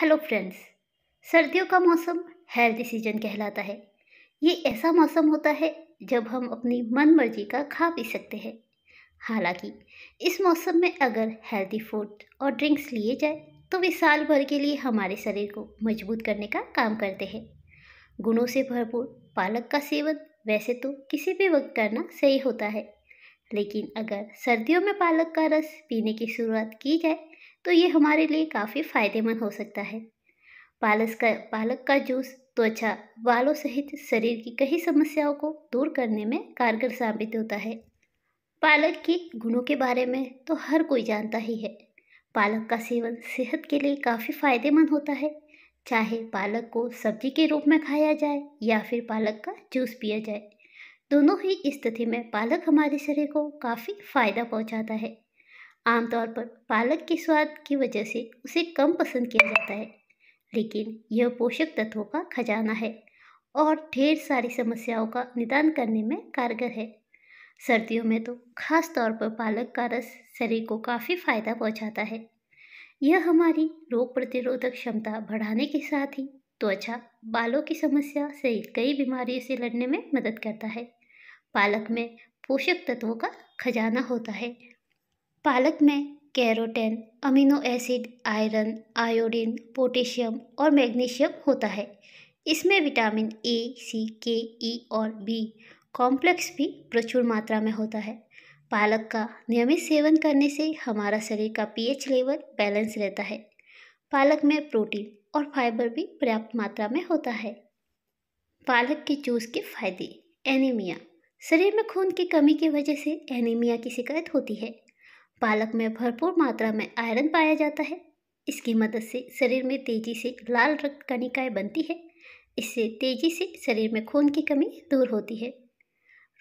hello friends सर्दियों का मौसम हेल्दी सीजन कहलाता है ये ऐसा मौसम होता है जब हम अपनी मन मर्जी का खा पी सकते हैं हालांकि इस मौसम में अगर हेल्दी फूड और ड्रिंक्स लिए जाए तो वे साल भर के लिए हमारे शरीर को मजबूत करने का काम करते हैं गुणों से भरपूर पालक का सेवन वैसे तो किसी भी वक्त करना सही होता है लेकिन अगर सर्दियों में पालक का रस पीने की शुरुआत की जाए तो ये हमारे लिए काफ़ी फ़ायदेमंद हो सकता है पालस का पालक का जूस त्वचा बालों सहित शरीर की कई समस्याओं को दूर करने में कारगर साबित होता है पालक के गुणों के बारे में तो हर कोई जानता ही है पालक का सेवन सेहत के लिए काफ़ी फायदेमंद होता है चाहे पालक को सब्जी के रूप में खाया जाए या फिर पालक का जूस पिया जाए दोनों ही स्थिति में पालक हमारे शरीर को काफ़ी फ़ायदा पहुंचाता है आमतौर पर पालक के स्वाद की वजह से उसे कम पसंद किया जाता है लेकिन यह पोषक तत्वों का खजाना है और ढेर सारी समस्याओं का निदान करने में कारगर है सर्दियों में तो खास तौर पर पालक का रस शरीर को काफ़ी फायदा पहुंचाता है यह हमारी रोग प्रतिरोधक क्षमता बढ़ाने के साथ ही त्वचा तो बालों की समस्या सहित कई बीमारियों से लड़ने में मदद करता है पालक में पोषक तत्वों का खजाना होता है पालक में carotene amino acid iron iodine potassium और मैग्नीशियम होता है इसमें vitamin A C K E e और बी कॉम्प्लेक्स भी प्रचुर मात्रा में होता है पालक का नियमित सेवन करने से हमारा शरीर का पीएच लेवल बैलेंस रहता है पालक में प्रोटीन और फाइबर भी पर्याप्त मात्रा में होता है पालक के जूस के फायदे एनीमिया शरीर में खून की कमी की वजह से एनीमिया की शिकायत होती है पालक में भरपूर मात्रा में आयरन पाया जाता है इसकी मदद से शरीर में तेजी से लाल रक्त कणिकाएँ बनती है इससे तेजी से शरीर में खून की कमी दूर होती है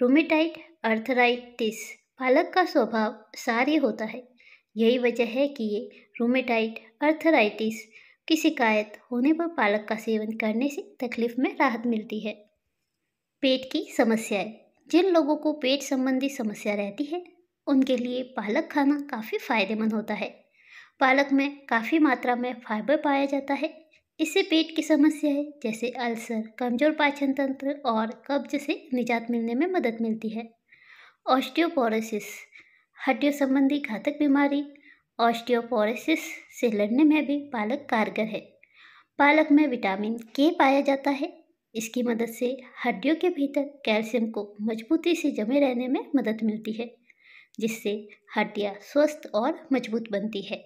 रोमेटाइट अर्थराइटिस पालक का स्वभाव सार्य होता है यही वजह है कि ये रोमेटाइट अर्थराइटिस की शिकायत होने पर पालक का सेवन करने से तकलीफ में राहत मिलती है पेट की समस्याएं जिन लोगों को पेट संबंधी समस्या रहती है उनके लिए पालक खाना काफ़ी फायदेमंद होता है पालक में काफ़ी मात्रा में फाइबर पाया जाता है इससे पेट की समस्याएं जैसे अल्सर कमजोर पाचन तंत्र और कब्ज से निजात मिलने में मदद मिलती है ऑस्टियोपोरोसिस हड्डियों संबंधी घातक बीमारी ऑस्टियोपोरोसिस से लड़ने में भी पालक कारगर है पालक में विटामिन के पाया जाता है इसकी मदद से हड्डियों के भीतर कैल्शियम को मजबूती से जमे रहने में मदद मिलती है जिससे हड्डियाँ स्वस्थ और मजबूत बनती है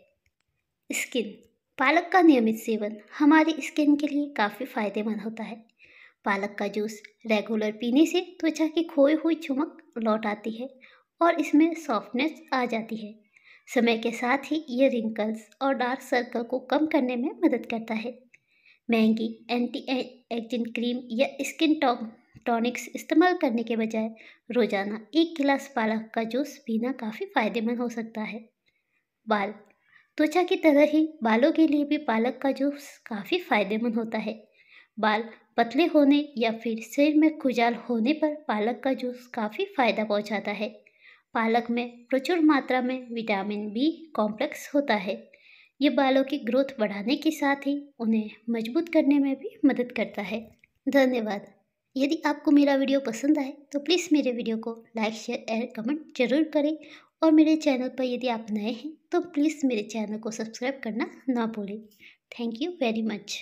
स्किन पालक का नियमित सेवन हमारी स्किन के लिए काफ़ी फायदेमंद होता है पालक का जूस रेगुलर पीने से त्वचा की खोई हुई चमक लौट आती है और इसमें सॉफ्टनेस आ जाती है समय के साथ ही ये रिंकल्स और डार्क सर्कल को कम करने में मदद करता है महंगी एंटी एजिंग क्रीम या स्किन टॉक टॉनिक्स इस्तेमाल करने के बजाय रोज़ाना एक गिलास पालक का जूस पीना काफ़ी फ़ायदेमंद हो सकता है बाल त्वचा की तरह ही बालों के लिए भी पालक का जूस काफ़ी फ़ायदेमंद होता है बाल पतले होने या फिर शरीर में खुजाल होने पर पालक का जूस काफ़ी फ़ायदा पहुंचाता है पालक में प्रचुर मात्रा में विटामिन बी कॉम्प्लेक्स होता है ये बालों की ग्रोथ बढ़ाने के साथ ही उन्हें मजबूत करने में भी मदद करता है धन्यवाद यदि आपको मेरा वीडियो पसंद आए तो प्लीज़ मेरे वीडियो को लाइक शेयर एंड कमेंट जरूर करें और मेरे चैनल पर यदि आप नए हैं तो प्लीज़ मेरे चैनल को सब्सक्राइब करना ना भूलें थैंक यू वेरी मच